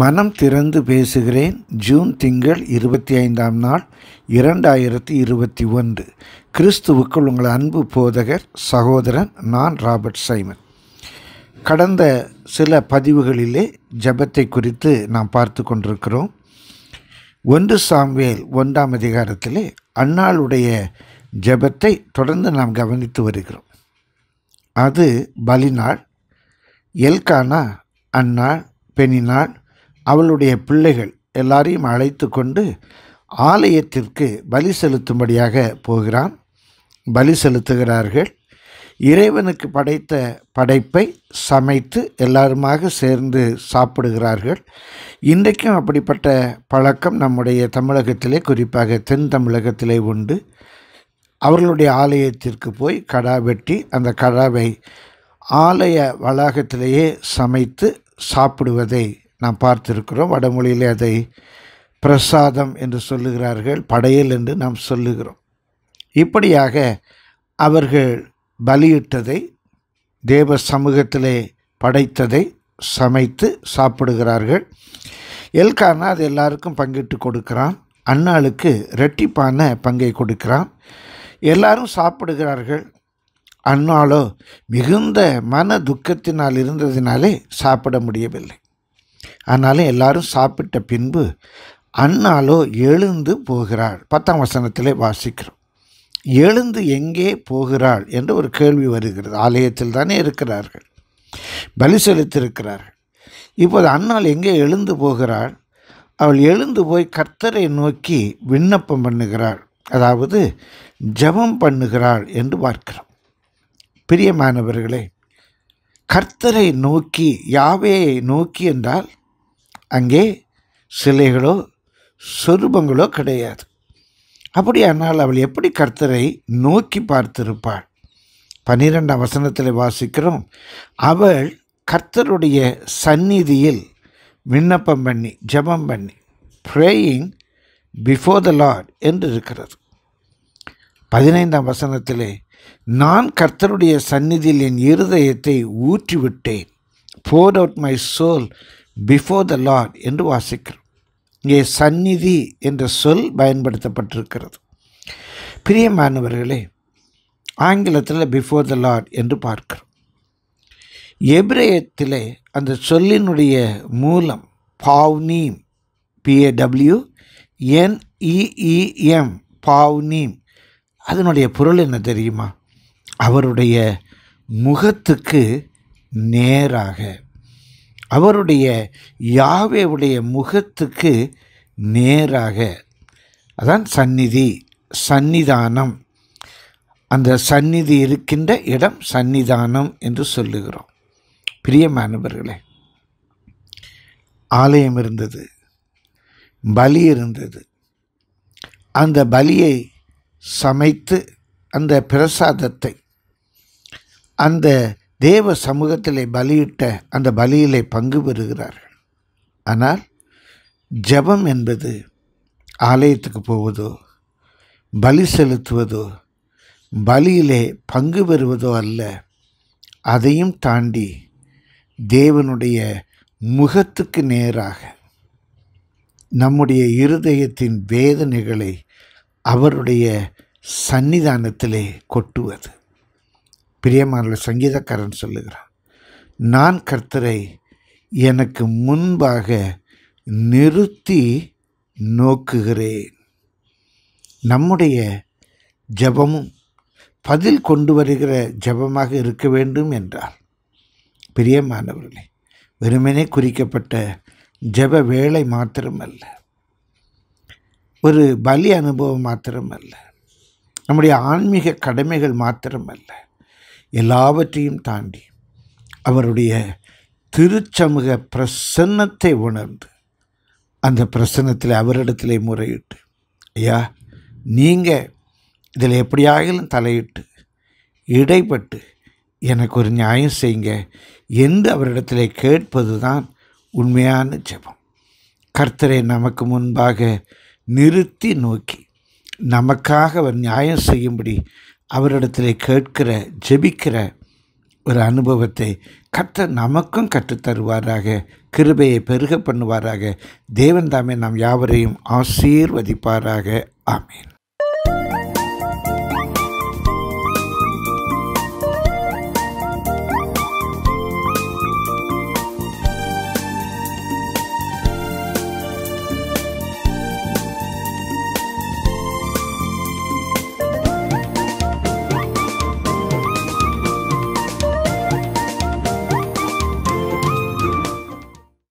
மனம் திறந்து பேசுகிறேன் ஜூன் திங்கள் இருபத்தி ஐந்தாம் நாள் இரண்டாயிரத்தி இருபத்தி ஒன்று கிறிஸ்துவுக்குள் உங்கள் அன்பு போதகர் சகோதரன் நான் ராபர்ட் சைமன் கடந்த சில பதிவுகளிலே ஜபத்தை குறித்து நாம் பார்த்து கொண்டிருக்கிறோம் ஒன்று சாம்வேல் ஒன்றாம் அதிகாரத்திலே அன்னாளுடைய ஜபத்தை தொடர்ந்து நாம் கவனித்து வருகிறோம் அது பலிநாள் எல்கானா அன்னாள் பெனினாள் அவளுடைய பிள்ளைகள் எல்லாரையும் அழைத்து கொண்டு ஆலயத்திற்கு பலி செலுத்தும்படியாக போகிறான் பலி செலுத்துகிறார்கள் இறைவனுக்கு படைத்த படைப்பை சமைத்து எல்லாருமாக சேர்ந்து சாப்பிடுகிறார்கள் இன்றைக்கும் அப்படிப்பட்ட பழக்கம் நம்முடைய தமிழகத்திலே குறிப்பாக தென் தமிழகத்திலே உண்டு அவர்களுடைய ஆலயத்திற்கு போய் கடா வெட்டி அந்த கடாவை ஆலய வளாகத்திலேயே சமைத்து சாப்பிடுவதை நாம் பார்த்திருக்கிறோம் வடமொழியில் அதை பிரசாதம் என்று சொல்லுகிறார்கள் படையல் என்று நாம் சொல்லுகிறோம் இப்படியாக அவர்கள் பலியிட்டதை தேவ சமூகத்திலே படைத்ததை சமைத்து சாப்பிடுகிறார்கள் எல்கானா அது எல்லாருக்கும் பங்கிட்டு கொடுக்கிறான் அன்னாளுக்கு ரெட்டிப்பான பங்கை கொடுக்கிறான் எல்லாரும் சாப்பிடுகிறார்கள் அன்னாலோ மிகுந்த மன துக்கத்தினால் இருந்ததினாலே சாப்பிட முடியவில்லை ஆனாலும் எல்லாரும் சாப்பிட்ட பின்பு அண்ணாலோ எழுந்து போகிறாள் பத்தாம் வசனத்திலே வாசிக்கிறோம் எழுந்து எங்கே போகிறாள் என்று ஒரு கேள்வி வருகிறது ஆலயத்தில் தானே இருக்கிறார்கள் பலி செலுத்திருக்கிறார்கள் இப்போது அண்ணால் எங்கே எழுந்து போகிறாள் அவள் எழுந்து போய் கர்த்தரை நோக்கி விண்ணப்பம் பண்ணுகிறாள் அதாவது ஜபம் பண்ணுகிறாள் என்று பார்க்கிறோம் பிரியமானவர்களே கர்த்தரை நோக்கி யாவையை நோக்கி என்றால் அங்கே சிலைகளோ சொரூபங்களோ கிடையாது அப்படியானால் அவள் எப்படி கர்த்தரை நோக்கி பார்த்திருப்பாள் பன்னிரெண்டாம் வசனத்தில் வாசிக்கிறோம் அவள் கர்த்தருடைய சந்நிதியில் விண்ணப்பம் பண்ணி ஜபம் பண்ணி ப்ரேயிங் பிஃபோர் த லார்ட் என்று இருக்கிறது பதினைந்தாம் வசனத்திலே நான் கர்த்தருடைய சந்நிதியில் என் இருதயத்தை ஊற்றிவிட்டேன் pour out my soul before the Lord என்று வாசிக்கிறோம் இங்கே சந்நிதி என்ற சொல் பயன்படுத்தப்பட்டிருக்கிறது பிரியமானவர்களே ஆங்கிலத்தில் பிஃபோர் த லார்ட் என்று பார்க்கிறோம் எப்ரேயத்தில் அந்த சொல்லினுடைய மூலம் பாவ்னீம் பிஏடபிள்யூ என்இஇஎம் e e பாவ்னீம் அதனுடைய பொருள் என்ன தெரியுமா அவருடைய முகத்துக்கு நேராக அவருடைய யாவேவுடைய முகத்துக்கு நேராக அதான் சந்நிதி சந்நிதானம் அந்த சந்நிதி இருக்கின்ற இடம் சந்நிதானம் என்று சொல்லுகிறோம் பிரிய மாணவர்களே ஆலயம் இருந்தது பலி இருந்தது அந்த பலியை சமைத்து அந்த பிரசாதத்தை அந்த தேவ சமூகத்திலே பலியிட்ட அந்த பலியிலே பங்கு பெறுகிறார்கள் ஆனால் ஜபம் என்பது ஆலயத்துக்கு போவதோ பலி செலுத்துவதோ பலியிலே பங்கு பெறுவதோ அல்ல அதையும் தாண்டி தேவனுடைய முகத்துக்கு நேராக நம்முடைய இருதயத்தின் வேதனைகளை அவருடைய சன்னிதானத்திலே கொட்டுவது பிரியமான சங்கீதக்காரன் சொல்லுகிறான் நான் கர்த்தரை எனக்கு முன்பாக நிறுத்தி நோக்குகிறேன் நம்முடைய ஜபமும் பதில் கொண்டு வருகிற ஜபமாக இருக்க வேண்டும் என்றார் பிரியமானவர்களே வெறுமனே குறிக்கப்பட்ட ஜப வேலை மாத்திரமல்ல ஒரு பலி அனுபவம் மாத்திரமல்ல நம்முடைய ஆன்மீக கடமைகள் மாத்திரமல்ல எல்லாவற்றையும் தாண்டி அவருடைய திருச்சமூக பிரசன்னத்தை உணர்ந்து அந்த பிரசன்னத்தில் அவரிடத்தில் முறையிட்டு ஐயா நீங்கள் இதில் எப்படியாகிலும் தலையிட்டு இடைப்பட்டு எனக்கு ஒரு நியாயம் செய்யுங்க என்று அவரிடத்தில் கேட்பது தான் உண்மையான ஜெபம் கர்த்தரை நமக்கு முன்பாக நிறுத்தி நோக்கி நமக்காக அவர் நியாயம் செய்யும்படி அவரிடத்தில் கேட்கிற ஜெபிக்கிற ஒரு அனுபவத்தை கத்த நமக்கும் கற்றுத்தருவாராக கிருபையை பெருக பண்ணுவாராக தேவன் தாமே நாம் யாவரையும் ஆசீர்வதிப்பாராக ஆமேன்